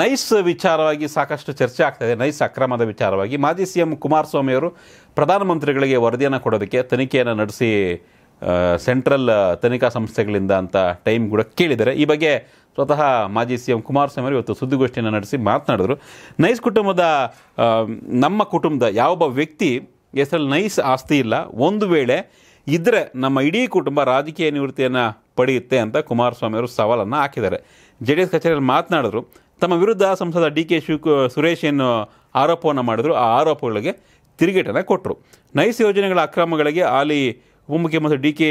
nice ವಿಚಾರವಾಗಿ ಸಾಕಷ್ಟು ಚರ್ಚೆ ಆಗ್ತಾಯಿದೆ ನೈಸ್ ಅಕ್ರಮದ ವಿಚಾರವಾಗಿ ಮಾಜಿ ಸಿ ಎಂ ಅವರು ಪ್ರಧಾನಮಂತ್ರಿಗಳಿಗೆ ವರದಿಯನ್ನು ಕೊಡೋದಕ್ಕೆ ತನಿಖೆಯನ್ನು ನಡೆಸಿ ಸೆಂಟ್ರಲ್ ತನಿಖಾ ಸಂಸ್ಥೆಗಳಿಂದ ಅಂತ ಟೈಮ್ ಕೂಡ ಕೇಳಿದ್ದಾರೆ ಈ ಬಗ್ಗೆ ಸ್ವತಃ ಮಾಜಿ ಸಿ ಎಂ ಕುಮಾರಸ್ವಾಮಿ ಅವರು ಇವತ್ತು ಸುದ್ದಿಗೋಷ್ಠಿಯನ್ನು ನಡೆಸಿ ಮಾತನಾಡಿದರು ನೈಸ್ ಕುಟುಂಬದ ನಮ್ಮ ಕುಟುಂಬದ ಯಾವೊಬ್ಬ ವ್ಯಕ್ತಿ ಹೆಸರಲ್ಲಿ ನೈಸ್ ಆಸ್ತಿ ಇಲ್ಲ ಒಂದು ವೇಳೆ ಇದ್ದರೆ ನಮ್ಮ ಇಡೀ ಕುಟುಂಬ ರಾಜಕೀಯ ನಿವೃತ್ತಿಯನ್ನು ಪಡೆಯುತ್ತೆ ಅಂತ ಕುಮಾರಸ್ವಾಮಿ ಅವರು ಸವಾಲನ್ನು ಹಾಕಿದ್ದಾರೆ ಜೆ ಡಿ ಎಸ್ ಕಚೇರಿಯಲ್ಲಿ ಮಾತನಾಡಿದ್ರು ತಮ್ಮ ವಿರುದ್ಧ ಸಂಸದ ಡಿ ಕೆ ಶಿವಕು ಸುರೇಶ್ ಏನು ಆರೋಪವನ್ನು ಮಾಡಿದ್ರು ಆ ಆರೋಪಗಳಿಗೆ ತಿರುಗೇಟನ್ನು ಕೊಟ್ಟರು ನೈಸ್ ಯೋಜನೆಗಳ ಅಕ್ರಮಗಳಿಗೆ ಹಾಲಿ ಉಪಮುಖ್ಯಮಂತ್ರಿ ಡಿ ಕೆ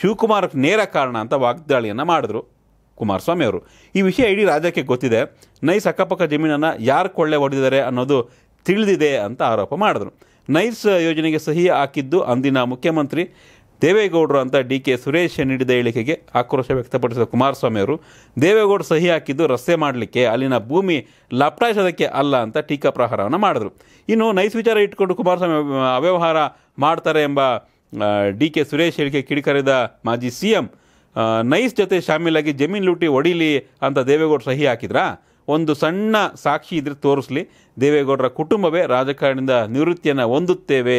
ಶಿವಕುಮಾರ್ ನೇರ ಕಾರಣ ಅಂತ ವಾಗ್ದಾಳಿಯನ್ನು ಮಾಡಿದ್ರು ಕುಮಾರಸ್ವಾಮಿ ಅವರು ಈ ವಿಷಯ ಇಡೀ ರಾಜ್ಯಕ್ಕೆ ಗೊತ್ತಿದೆ ನೈಸ್ ಅಕ್ಕಪಕ್ಕ ಜಮೀನನ್ನು ಯಾರು ಕೊಳ್ಳೆ ಹೊಡೆದಿದ್ದಾರೆ ಅನ್ನೋದು ತಿಳಿದಿದೆ ಅಂತ ಆರೋಪ ಮಾಡಿದ್ರು ನೈಸ್ ಯೋಜನೆಗೆ ಸಹಿ ಹಾಕಿದ್ದು ಅಂದಿನ ಮುಖ್ಯಮಂತ್ರಿ ದೇವೇಗೌಡರು ಅಂತ ಡಿ ಕೆ ಸುರೇಶ್ ನೀಡಿದ ಹೇಳಿಕೆಗೆ ಆಕ್ರೋಶ ವ್ಯಕ್ತಪಡಿಸಿದ ಕುಮಾರಸ್ವಾಮಿ ಅವರು ದೇವೇಗೌಡರು ಸಹಿ ಹಾಕಿದ್ದು ರಸ್ತೆ ಮಾಡಲಿಕ್ಕೆ ಅಲ್ಲಿನ ಭೂಮಿ ಲಪ್ಟಾಯಿಸೋದಕ್ಕೆ ಅಲ್ಲ ಅಂತ ಟೀಕಾ ಪ್ರಹಾರವನ್ನು ಮಾಡಿದರು ಇನ್ನು ನೈಸ್ ವಿಚಾರ ಇಟ್ಕೊಂಡು ಕುಮಾರಸ್ವಾಮಿ ಅವ್ಯವಹಾರ ಮಾಡ್ತಾರೆ ಎಂಬ ಡಿ ಕೆ ಸುರೇಶ್ ಹೇಳಿಕೆ ಕಿಡಿಕರಿದ ಮಾಜಿ ಸಿ ಎಂ ನೈಸ್ ಜೊತೆ ಶಾಮೀಲಾಗಿ ಜಮೀನು ಲೂಟಿ ಹೊಡೀಲಿ ಅಂತ ದೇವೇಗೌಡರು ಸಹಿ ಹಾಕಿದ್ರಾ ಒಂದು ಸಣ್ಣ ಸಾಕ್ಷಿ ಇದ್ರೆ ತೋರಿಸ್ಲಿ ದೇವೇಗೌಡರ ಕುಟುಂಬವೇ ರಾಜಕಾರಣದಿಂದ ನಿವೃತ್ತಿಯನ್ನು ಹೊಂದುತ್ತೇವೆ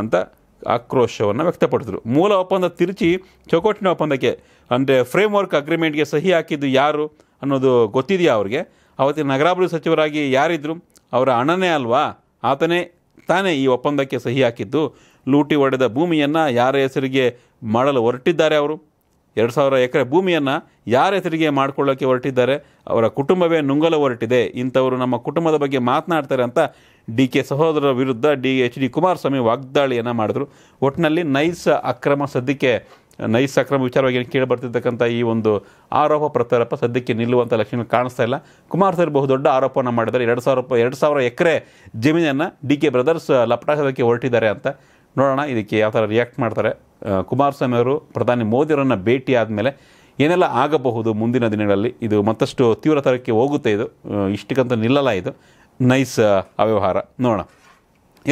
ಅಂತ ಆಕ್ರೋಶವನ್ನು ವ್ಯಕ್ತಪಡಿಸಿದರು ಮೂಲ ಒಪ್ಪಂದ ತಿರುಚಿ ಚೌಕಟ್ಟಿನ ಒಪ್ಪಂದಕ್ಕೆ ಅಂದರೆ ಫ್ರೇಮ್ವರ್ಕ್ ಅಗ್ರಿಮೆಂಟ್ಗೆ ಸಹಿ ಹಾಕಿದ್ದು ಯಾರು ಅನ್ನೋದು ಗೊತ್ತಿದೆಯಾ ಅವ್ರಿಗೆ ಅವತ್ತಿನ ನಗರಾಭಿವೃದ್ಧಿ ಸಚಿವರಾಗಿ ಯಾರಿದ್ರು ಅವರ ಅಣ್ಣನೇ ಅಲ್ವಾ ಆತನೇ ತಾನೇ ಈ ಒಪ್ಪಂದಕ್ಕೆ ಸಹಿ ಹಾಕಿದ್ದು ಲೂಟಿ ಹೊಡೆದ ಭೂಮಿಯನ್ನು ಯಾರ ಹೆಸರಿಗೆ ಮಾಡಲು ಹೊರಟಿದ್ದಾರೆ ಅವರು ಎರಡು ಸಾವಿರ ಎಕರೆ ಭೂಮಿಯನ್ನು ಯಾರ ಹೆಸರಿಗೆ ಮಾಡ್ಕೊಳ್ಳೋಕ್ಕೆ ಹೊರಟಿದ್ದಾರೆ ಅವರ ಕುಟುಂಬವೇ ನುಂಗಲು ಹೊರಟಿದೆ ಇಂಥವರು ನಮ್ಮ ಕುಟುಂಬದ ಬಗ್ಗೆ ಮಾತನಾಡ್ತಾರೆ ಅಂತ ಡಿ ಕೆ ಸಹೋದರರ ವಿರುದ್ಧ ಡಿ ಎಚ್ ಡಿ ಕುಮಾರಸ್ವಾಮಿ ವಾಗ್ದಾಳಿಯನ್ನು ಮಾಡಿದ್ರು ಒಟ್ಟಿನಲ್ಲಿ ನೈಸ್ ಅಕ್ರಮ ಸದ್ಯಕ್ಕೆ ನೈಸ್ ಅಕ್ರಮ ವಿಚಾರವಾಗಿ ಕೇಳಿ ಬರ್ತಿರ್ತಕ್ಕಂಥ ಈ ಒಂದು ಆರೋಪ ಪ್ರತ್ಯಾರೋಪ ಸದ್ಯಕ್ಕೆ ನಿಲ್ಲುವಂಥ ಲಕ್ಷಣ ಕಾಣಿಸ್ತಾ ಇಲ್ಲ ಕುಮಾರಸ್ವಾಮಿ ಬಹುದೊಡ್ಡ ಆರೋಪವನ್ನು ಮಾಡಿದ್ದಾರೆ ಎರಡು ಸಾವಿರ ರೂಪಾಯಿ ಎರಡು ಸಾವಿರ ಎಕರೆ ಜಮೀನನ್ನು ಡಿ ಕೆ ಬ್ರದರ್ಸ್ ಲಪಟಾಸೋದಕ್ಕೆ ಹೊರಟಿದ್ದಾರೆ ಅಂತ ನೋಡೋಣ ಇದಕ್ಕೆ ಯಾವ ಥರ ರಿಯಾಕ್ಟ್ ಮಾಡ್ತಾರೆ ಕುಮಾರಸ್ವಾಮಿ ಅವರು ಪ್ರಧಾನಿ ಮೋದಿಯವರನ್ನು ಭೇಟಿ ಆದಮೇಲೆ ಏನೆಲ್ಲ ಆಗಬಹುದು ಮುಂದಿನ ದಿನಗಳಲ್ಲಿ ಇದು ಮತ್ತಷ್ಟು ತೀವ್ರತರಕ್ಕೆ ಹೋಗುತ್ತೆ ಇದು ಇಷ್ಟಕ್ಕಂತ ನಿಲ್ಲಲ್ಲ ಇದು ನೈಸ್ ಅವ್ಯವಹಾರ ನೋಡೋಣ